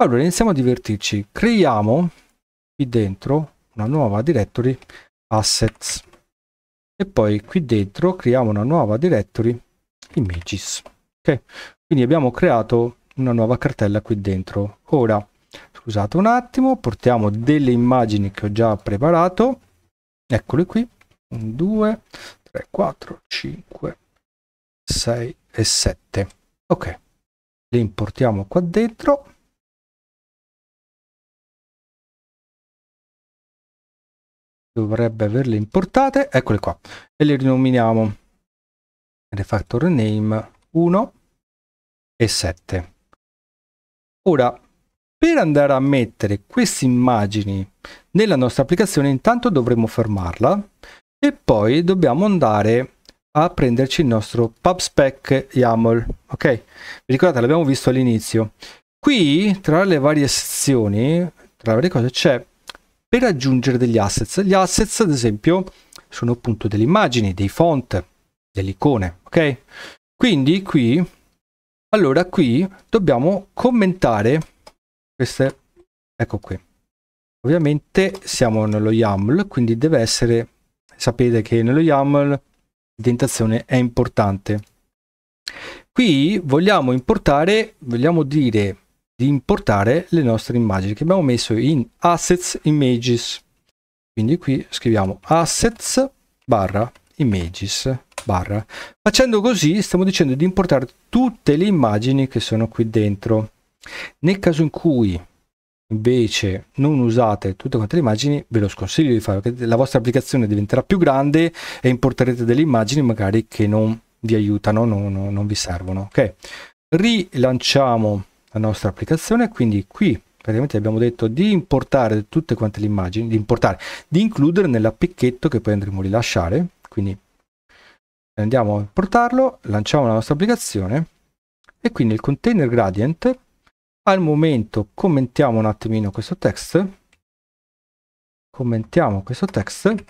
Allora, iniziamo a divertirci. Creiamo qui dentro una nuova directory assets e poi qui dentro creiamo una nuova directory images. Ok? Quindi abbiamo creato una nuova cartella qui dentro. Ora, scusate un attimo, portiamo delle immagini che ho già preparato. Eccole qui. 1, 2, 3, 4, 5, 6 e 7. Ok. Le importiamo qua dentro dovrebbe averle importate eccole qua e le rinominiamo refactor name 1 e 7 ora per andare a mettere queste immagini nella nostra applicazione intanto dovremo fermarla e poi dobbiamo andare a prenderci il nostro pubspec YAML ok vi ricordate l'abbiamo visto all'inizio qui tra le varie sezioni tra le varie cose c'è per aggiungere degli assets. Gli assets, ad esempio, sono appunto delle immagini, dei font, delle icone, ok? Quindi qui, allora qui dobbiamo commentare queste, ecco qui. Ovviamente siamo nello YAML, quindi deve essere, sapete che nello YAML l'identazione è importante. Qui vogliamo importare, vogliamo dire di importare le nostre immagini che abbiamo messo in assets images quindi qui scriviamo assets barra images barra facendo così stiamo dicendo di importare tutte le immagini che sono qui dentro nel caso in cui invece non usate tutte quante le immagini ve lo sconsiglio di fare perché la vostra applicazione diventerà più grande e importerete delle immagini magari che non vi aiutano non, non, non vi servono ok rilanciamo la nostra applicazione quindi qui praticamente abbiamo detto di importare tutte quante le immagini di importare di includere nell'appicchetto che poi andremo a rilasciare quindi andiamo a importarlo lanciamo la nostra applicazione e quindi il container gradient al momento commentiamo un attimino questo text commentiamo questo text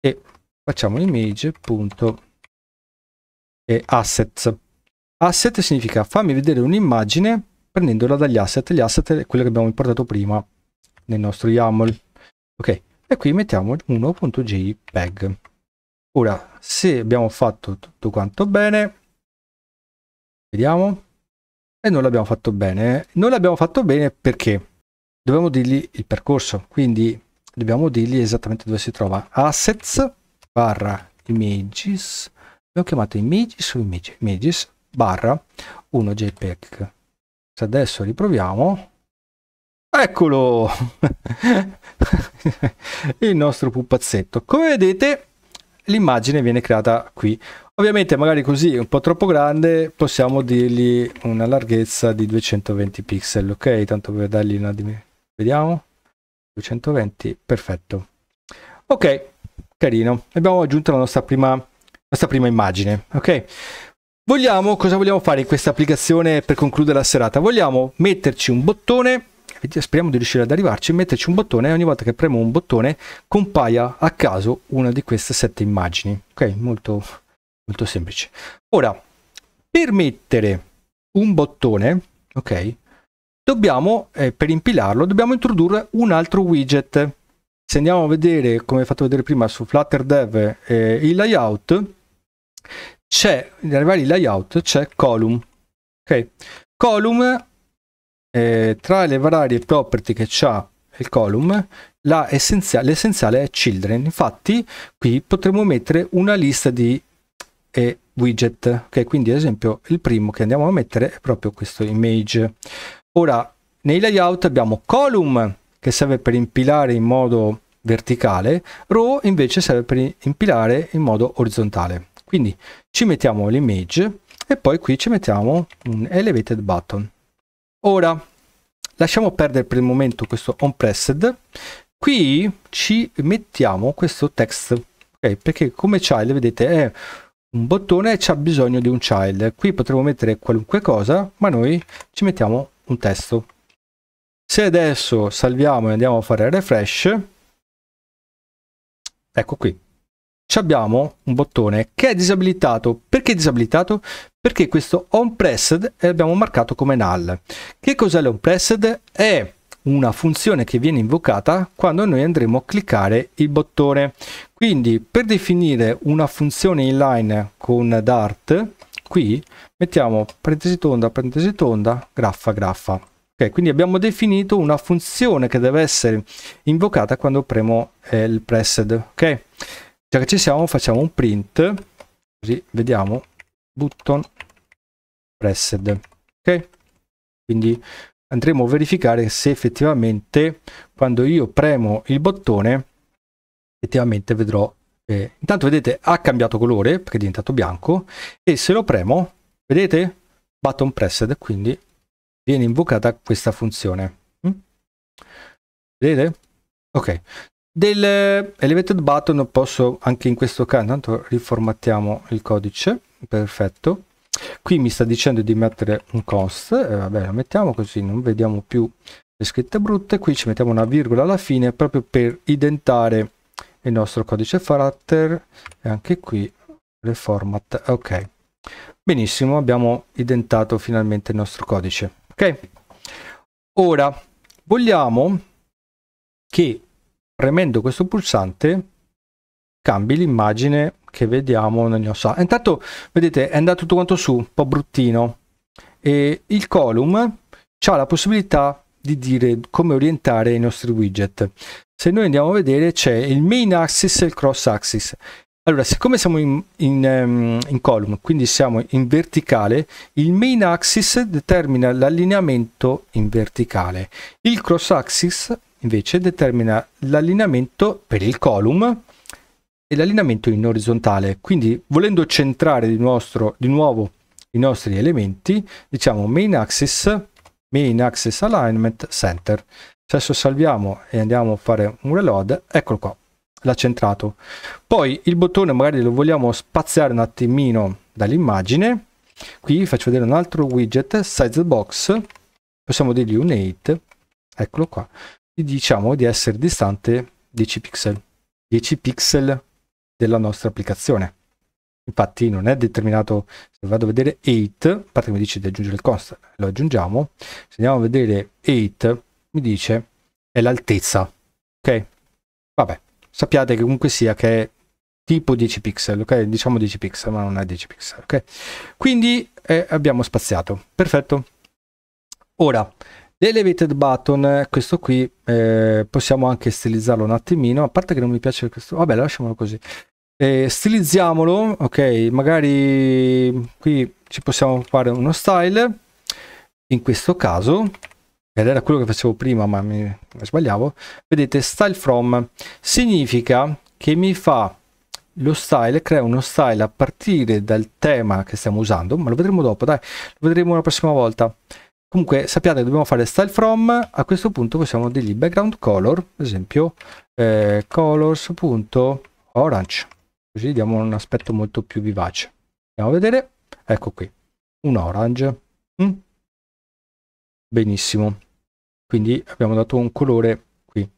e facciamo image.assets Asset significa fammi vedere un'immagine prendendola dagli asset. Gli asset è quello che abbiamo importato prima nel nostro YAML. Ok, e qui mettiamo 1.jpg. Ora, se abbiamo fatto tutto quanto bene, vediamo, e non l'abbiamo fatto bene. Non l'abbiamo fatto bene perché dobbiamo dirgli il percorso, quindi dobbiamo dirgli esattamente dove si trova. Assets barra images, abbiamo chiamato images o image, images, barra 1 jpeg se adesso riproviamo eccolo il nostro pupazzetto come vedete l'immagine viene creata qui ovviamente magari così un po' troppo grande possiamo dirgli una larghezza di 220 pixel ok tanto per dargli una dimensione vediamo 220 perfetto ok carino abbiamo aggiunto la nostra prima, nostra prima immagine ok Vogliamo, cosa vogliamo fare in questa applicazione per concludere la serata? Vogliamo metterci un bottone speriamo di riuscire ad arrivarci metterci un bottone e ogni volta che premo un bottone compaia a caso una di queste sette immagini ok molto molto semplice ora per mettere un bottone ok dobbiamo eh, per impilarlo dobbiamo introdurre un altro widget se andiamo a vedere come fatto vedere prima su flutter dev eh, il layout c'è, nei vari layout, c'è column. Ok, column, eh, tra le varie property che c'ha il column, l'essenziale è children. Infatti, qui potremmo mettere una lista di eh, widget. Ok, quindi ad esempio il primo che andiamo a mettere è proprio questo image. Ora, nei layout abbiamo column, che serve per impilare in modo verticale, row invece serve per impilare in modo orizzontale. Quindi ci mettiamo l'image e poi qui ci mettiamo un elevated button. Ora, lasciamo perdere per il momento questo on pressed. Qui ci mettiamo questo text, okay? perché come child, vedete, è un bottone c'ha bisogno di un child. Qui potremmo mettere qualunque cosa, ma noi ci mettiamo un testo. Se adesso salviamo e andiamo a fare refresh, ecco qui abbiamo un bottone che è disabilitato. Perché è disabilitato? Perché questo on pressed l'abbiamo eh, marcato come null. Che cos'è l'on pressed? È una funzione che viene invocata quando noi andremo a cliccare il bottone. Quindi per definire una funzione inline con Dart, qui mettiamo parentesi tonda, parentesi tonda, graffa, graffa. Ok, quindi abbiamo definito una funzione che deve essere invocata quando premo eh, il pressed. Ok. Già che ci siamo facciamo un print, così vediamo button pressed. Ok? Quindi andremo a verificare se effettivamente quando io premo il bottone effettivamente vedrò eh, intanto vedete ha cambiato colore perché è diventato bianco e se lo premo vedete button pressed quindi viene invocata questa funzione mm? vedete ok del eh, elevated button posso anche in questo caso, intanto riformattiamo il codice, perfetto. Qui mi sta dicendo di mettere un const, eh, vabbè lo mettiamo così non vediamo più le scritte brutte, qui ci mettiamo una virgola alla fine proprio per identare il nostro codice faratter e anche qui reformat ok. Benissimo, abbiamo identato finalmente il nostro codice, ok? Ora vogliamo che premendo questo pulsante cambi l'immagine che vediamo nel nostro ah, intanto vedete è andato tutto quanto su un po' bruttino e il column ha la possibilità di dire come orientare i nostri widget se noi andiamo a vedere c'è il main axis e il cross axis allora siccome siamo in, in, ehm, in column quindi siamo in verticale il main axis determina l'allineamento in verticale il cross axis invece determina l'allineamento per il column e l'allineamento in orizzontale. Quindi volendo centrare di, nostro, di nuovo i nostri elementi, diciamo main axis, main axis alignment center. Se adesso salviamo e andiamo a fare un reload, eccolo qua, l'ha centrato. Poi il bottone magari lo vogliamo spaziare un attimino dall'immagine. Qui faccio vedere un altro widget, size box, possiamo dirgli un 8, eccolo qua diciamo di essere distante 10 pixel, 10 pixel della nostra applicazione. Infatti non è determinato, se vado a vedere 8, a parte mi dice di aggiungere il cost lo aggiungiamo, se andiamo a vedere 8 mi dice è l'altezza, ok? Vabbè, sappiate che comunque sia che è tipo 10 pixel, ok? Diciamo 10 pixel, ma non è 10 pixel, ok? Quindi eh, abbiamo spaziato, perfetto. Ora, L'elevated button, questo qui, eh, possiamo anche stilizzarlo un attimino, a parte che non mi piace questo, vabbè lasciamolo così. Eh, stilizziamolo, ok, magari qui ci possiamo fare uno style, in questo caso, ed era quello che facevo prima ma mi sbagliavo, vedete style from significa che mi fa lo style, crea uno style a partire dal tema che stiamo usando, ma lo vedremo dopo, dai, lo vedremo la prossima volta comunque sappiate che dobbiamo fare style from a questo punto possiamo dirgli background color ad esempio eh, colors.orange così diamo un aspetto molto più vivace andiamo a vedere ecco qui un orange mm. benissimo quindi abbiamo dato un colore qui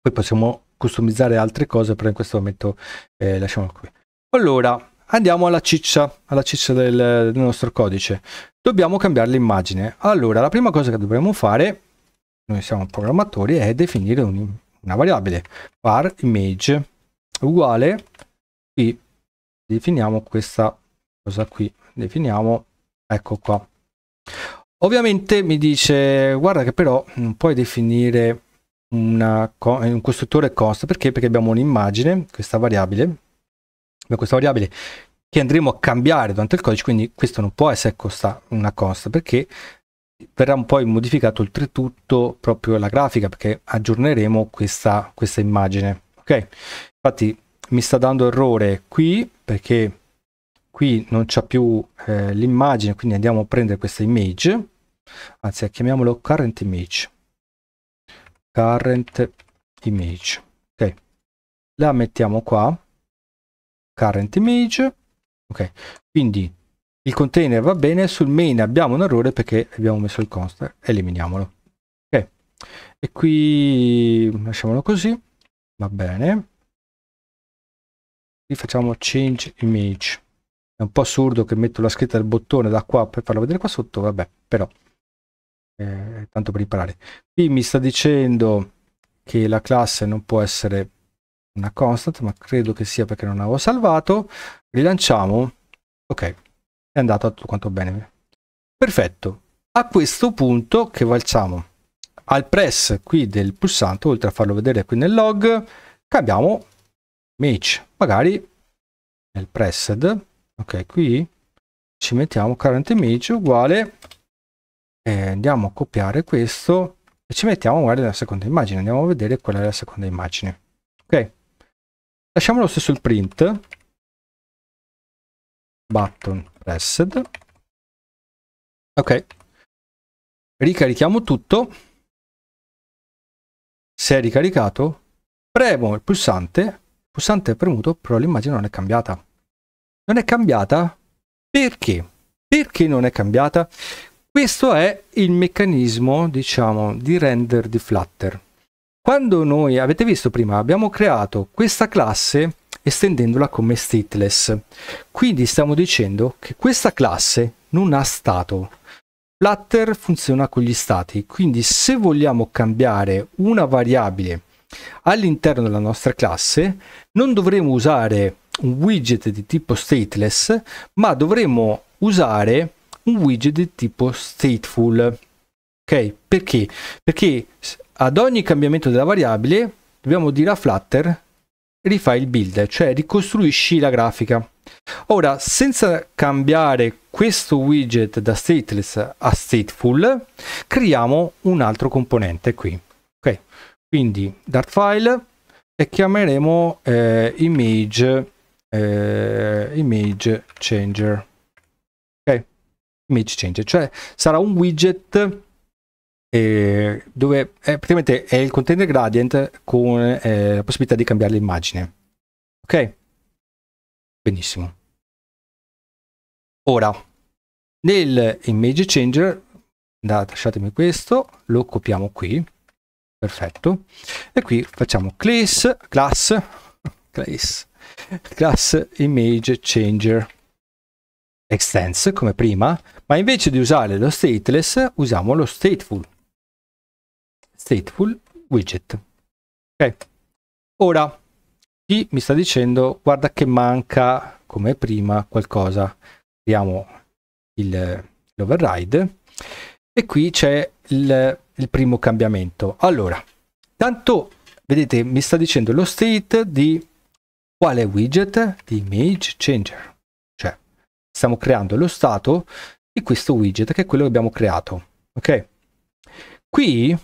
poi possiamo customizzare altre cose però in questo momento eh, lasciamo qui allora Andiamo alla ciccia, alla ciccia del, del nostro codice. Dobbiamo cambiare l'immagine. Allora, la prima cosa che dovremmo fare, noi siamo programmatori, è definire un, una variabile. var image uguale, qui definiamo questa cosa qui, definiamo, ecco qua. Ovviamente mi dice, guarda che però non puoi definire una, un costruttore const, perché? Perché abbiamo un'immagine, questa variabile, da questa variabile che andremo a cambiare durante il codice, quindi questo non può essere costa, una costa perché verrà poi modificato oltretutto proprio la grafica perché aggiorneremo questa, questa immagine. Ok, infatti mi sta dando errore qui perché qui non c'è più eh, l'immagine, quindi andiamo a prendere questa image, anzi chiamiamolo current image, current image, ok, la mettiamo qua current image ok quindi il container va bene sul main abbiamo un errore perché abbiamo messo il const eliminiamolo ok e qui lasciamolo così va bene qui facciamo change image è un po' assurdo che metto la scritta del bottone da qua per farlo vedere qua sotto vabbè però eh, tanto per imparare qui mi sta dicendo che la classe non può essere una constant, ma credo che sia perché non avevo salvato. Rilanciamo. Ok, è andato tutto quanto bene. Perfetto. A questo punto che facciamo? Al press qui del pulsante, oltre a farlo vedere qui nel log, cambiamo match. Magari nel pressed, ok, qui ci mettiamo current image uguale eh, andiamo a copiare questo e ci mettiamo magari nella seconda immagine andiamo a vedere qual è la seconda immagine Lasciamo lo stesso il print. Button pressed. Ok. Ricarichiamo tutto. Se è ricaricato, premo il pulsante. Il pulsante è premuto, però l'immagine non è cambiata. Non è cambiata perché? Perché non è cambiata? Questo è il meccanismo, diciamo, di render di Flutter. Quando noi, avete visto prima, abbiamo creato questa classe estendendola come stateless, quindi stiamo dicendo che questa classe non ha stato. Flutter funziona con gli stati, quindi se vogliamo cambiare una variabile all'interno della nostra classe, non dovremo usare un widget di tipo stateless, ma dovremo usare un widget di tipo stateful. Ok? Perché? Perché ad ogni cambiamento della variabile dobbiamo dire a Flutter rifai il build, cioè ricostruisci la grafica. Ora, senza cambiare questo widget da stateless a stateful, creiamo un altro componente qui. Ok, quindi dart file e chiameremo eh, image, eh, image changer. Ok, image changer, cioè sarà un widget dove è, eh, praticamente è il container gradient con eh, la possibilità di cambiare l'immagine. Ok? Benissimo. Ora, nel image changer, andate, lasciatemi questo, lo copiamo qui, perfetto, e qui facciamo class, class, class, class image changer extends come prima, ma invece di usare lo stateless usiamo lo stateful stateful widget. Ok. Ora, chi mi sta dicendo, guarda che manca, come prima, qualcosa. Creiamo l'override e qui c'è il, il primo cambiamento. Allora, tanto, vedete, mi sta dicendo lo state di quale widget? Di image changer. Cioè, stiamo creando lo stato di questo widget che è quello che abbiamo creato. Ok? Qui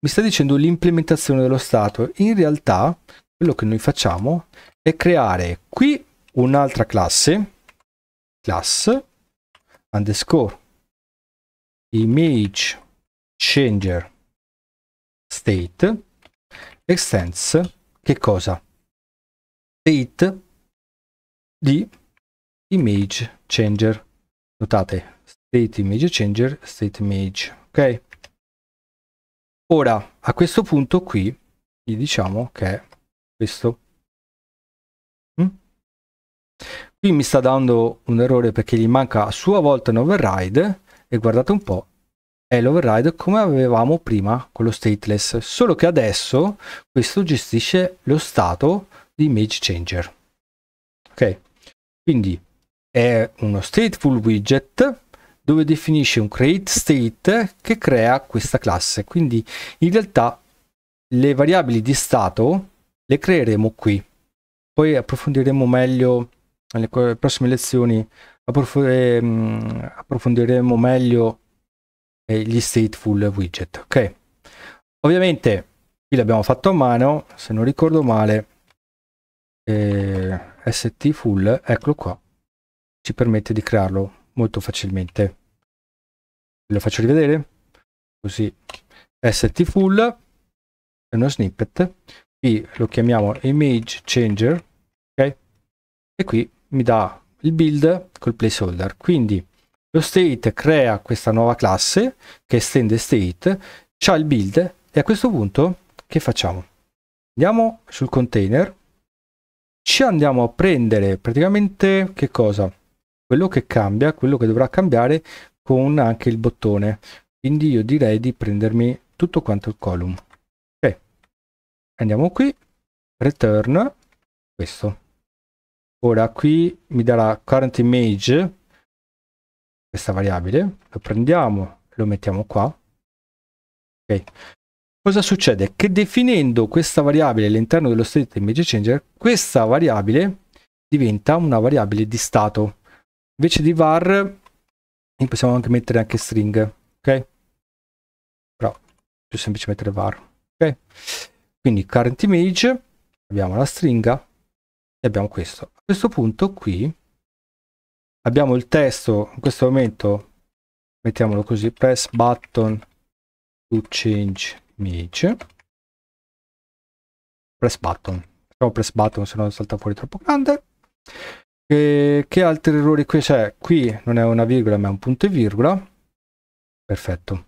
mi sta dicendo l'implementazione dello stato. In realtà quello che noi facciamo è creare qui un'altra classe, class underscore image changer state extends che cosa? state di image changer notate state image changer state image ok Ora, a questo punto qui, gli diciamo che è questo... Mm? Qui mi sta dando un errore perché gli manca a sua volta un override e guardate un po', è l'override come avevamo prima con lo stateless, solo che adesso questo gestisce lo stato di image changer. Ok, quindi è uno stateful widget dove definisce un create state che crea questa classe. Quindi in realtà le variabili di stato le creeremo qui. Poi approfondiremo meglio nelle prossime lezioni ehm, approfondiremo meglio eh, gli stateful widget ok ovviamente qui l'abbiamo fatto a mano se non ricordo male eh, st full eccolo qua ci permette di crearlo molto facilmente lo faccio rivedere così st full è uno snippet qui lo chiamiamo image changer ok e qui mi dà il build col placeholder quindi lo state crea questa nuova classe che estende state c'ha il build e a questo punto che facciamo andiamo sul container ci andiamo a prendere praticamente che cosa quello che cambia quello che dovrà cambiare con anche il bottone quindi io direi di prendermi tutto quanto il column ok andiamo qui return questo ora qui mi darà current image questa variabile lo prendiamo lo mettiamo qua ok cosa succede che definendo questa variabile all'interno dello state image changer questa variabile diventa una variabile di stato invece di var e possiamo anche mettere anche stringhe ok però più semplice mettere var ok quindi current image abbiamo la stringa e abbiamo questo a questo punto qui abbiamo il testo in questo momento mettiamolo così press button to change image press button facciamo press button se no salta fuori troppo grande che, che altri errori qui c'è? Cioè, qui non è una virgola ma è un punto e virgola. Perfetto.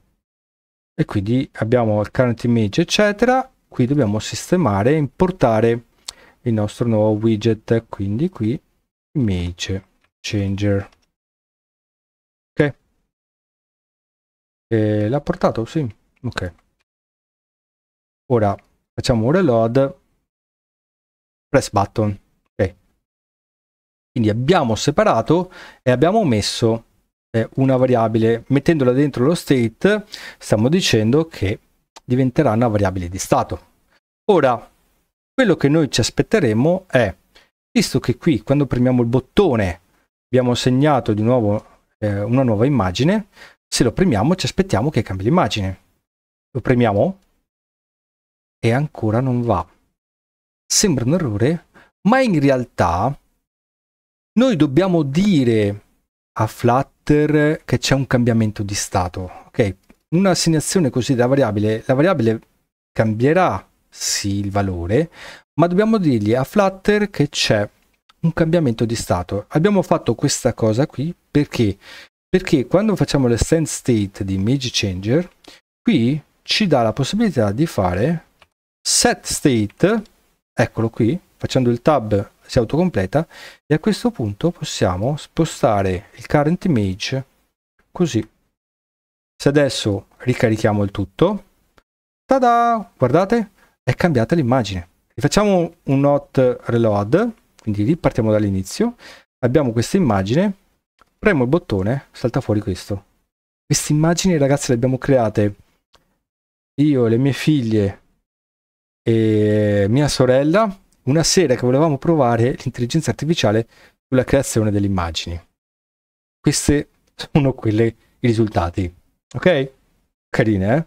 E quindi abbiamo il current image eccetera. Qui dobbiamo sistemare e importare il nostro nuovo widget. Quindi qui image changer. Ok. E l'ha portato? Sì. Ok. Ora facciamo un reload. Press button. Quindi abbiamo separato e abbiamo messo eh, una variabile, mettendola dentro lo state, stiamo dicendo che diventerà una variabile di stato. Ora, quello che noi ci aspetteremo è, visto che qui quando premiamo il bottone abbiamo segnato di nuovo eh, una nuova immagine, se lo premiamo ci aspettiamo che cambi l'immagine. Lo premiamo e ancora non va. Sembra un errore, ma in realtà noi dobbiamo dire a Flutter che c'è un cambiamento di stato, ok? Un'assegnazione così della variabile, la variabile cambierà sì il valore, ma dobbiamo dirgli a Flutter che c'è un cambiamento di stato. Abbiamo fatto questa cosa qui perché? Perché quando facciamo le stand state di image changer, qui ci dà la possibilità di fare set state, eccolo qui, facendo il tab si autocompleta e a questo punto possiamo spostare il current image così. Se adesso ricarichiamo il tutto, tada, guardate, è cambiata l'immagine. Rifacciamo un not reload, quindi ripartiamo dall'inizio, abbiamo questa immagine, premo il bottone, salta fuori questo. Queste immagini ragazzi le abbiamo create io, le mie figlie e mia sorella una sera che volevamo provare l'intelligenza artificiale sulla creazione delle immagini. Questi sono quelli i risultati. Ok? Carine, eh?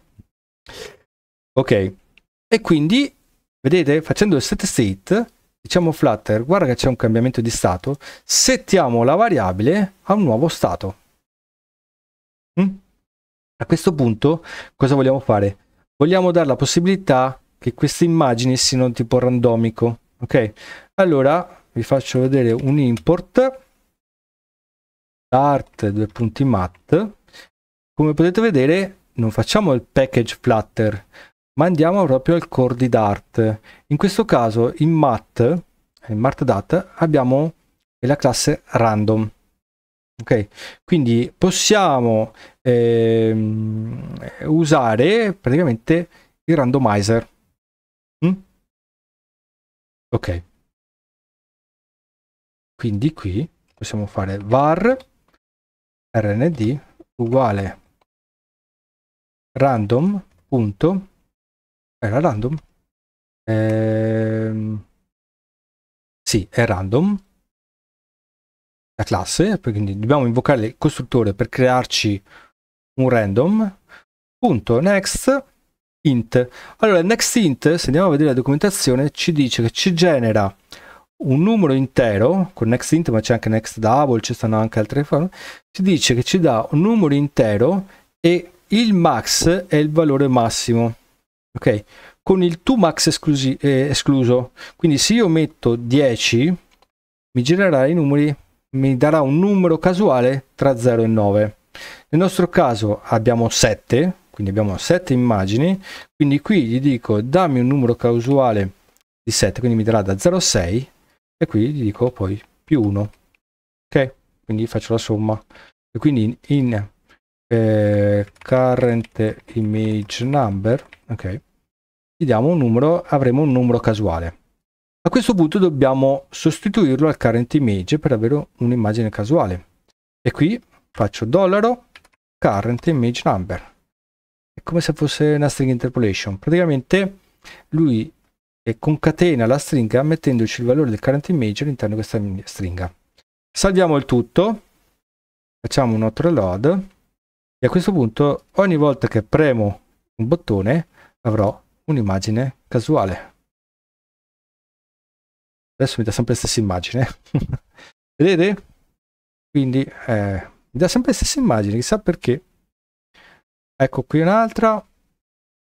Ok. E quindi, vedete, facendo il set state, diciamo Flutter, guarda che c'è un cambiamento di stato, settiamo la variabile a un nuovo stato. Mm? A questo punto, cosa vogliamo fare? Vogliamo dare la possibilità che queste immagini siano tipo randomico ok allora vi faccio vedere un import art due punti mat come potete vedere non facciamo il package flutter ma andiamo proprio al core di dart in questo caso in mat in mat dat abbiamo la classe random ok quindi possiamo ehm, usare praticamente il randomizer Ok. Quindi qui possiamo fare var rnd uguale random punto era random ehm, sì è random la classe quindi dobbiamo invocare il costruttore per crearci un random punto next int. Allora, int, se andiamo a vedere la documentazione, ci dice che ci genera un numero intero, con next int, ma c'è anche next double, ci stanno anche altre forme, ci dice che ci dà un numero intero e il max è il valore massimo, ok? Con il toMax esclusi, eh, escluso. Quindi se io metto 10, mi genererà i numeri, mi darà un numero casuale tra 0 e 9. Nel nostro caso abbiamo 7, quindi abbiamo 7 immagini quindi qui gli dico dammi un numero casuale di 7 quindi mi darà da 0 a 6 e qui gli dico poi più 1 ok quindi faccio la somma e quindi in, in eh, current image number ok gli diamo un numero avremo un numero casuale a questo punto dobbiamo sostituirlo al current image per avere un'immagine casuale e qui faccio dollaro current image number è come se fosse una string interpolation praticamente lui concatena la stringa mettendoci il valore del current image all'interno di questa stringa salviamo il tutto facciamo un autoreload e a questo punto ogni volta che premo un bottone avrò un'immagine casuale adesso mi dà sempre la stessa immagine eh. vedete quindi eh, mi dà sempre la stessa immagine chissà perché Ecco qui un'altra.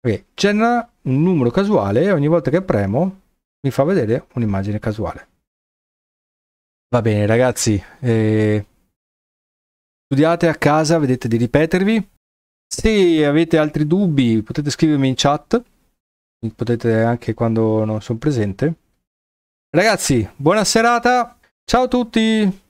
Okay. Genera un numero casuale e ogni volta che premo mi fa vedere un'immagine casuale. Va bene ragazzi, eh, studiate a casa, vedete di ripetervi. Se avete altri dubbi potete scrivermi in chat, potete anche quando non sono presente. Ragazzi, buona serata, ciao a tutti!